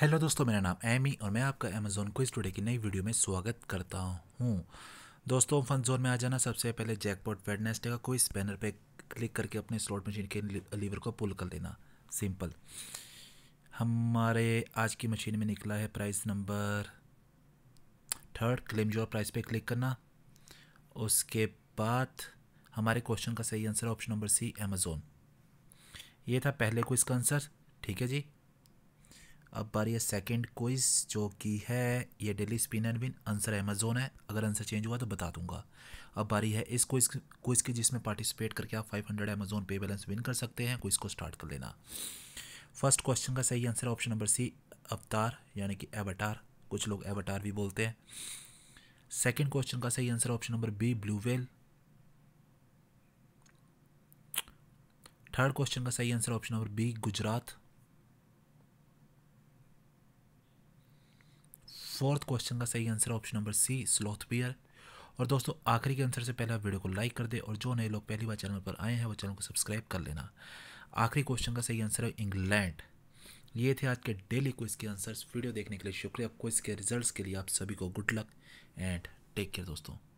hello दोस्तों मेरा नाम एमी और मैं आपका अमेजोन को स्टूडे की नई वीडियो में स्वागत करता हूँ दोस्तों फन जोन में आ जाना सबसे पहले जैकपॉट वेडनेसडे का कोई स्पैनर पे क्लिक करके अपने स्लॉट मशीन के लीवर को पुल कर देना सिंपल हमारे आज की मशीन में निकला है प्राइस नंबर थर्ड क्लेम जो प्राइस पे क्लिक करना उसके बाद हमारे क्वेश्चन का सही answer option number C Amazon ये था पहले को इसका आंसर ठीक है जी अब बारी है सेकंड क्विज जो कि है ये daily spin and win answer Amazon है अगर आंसर चेंज हुआ तो बता दूंगा अब बारी है इस क्विज क्विज की जिसमें पार्टिसिपेट करके आप 500 हंड्रेड अमेजोन पे बैलेंस विन कर सकते हैं क्विज को स्टार्ट कर लेना फर्स्ट क्वेश्चन का सही आंसर ऑप्शन नंबर सी अवतार यानी कि एवटार कुछ लोग एवटार भी बोलते हैं सेकेंड क्वेश्चन का सही answer option number B blue whale third question का सही answer option number B Gujarat fourth question का सही answer option number C sloth bear और दोस्तों आखिरी के आंसर से पहले आप वीडियो को लाइक कर दे और जो नए लोग पहली बार चैनल पर आए हैं वो चैनल को सब्सक्राइब कर लेना आखिरी क्वेश्चन का सही आंसर है इंग्लैंड ये थे आज के डेली क्विज के आंसर्स वीडियो देखने के लिए शुक्रिया क्विज के रिजल्ट्स के लिए आप सभी को good luck and take care दोस्तों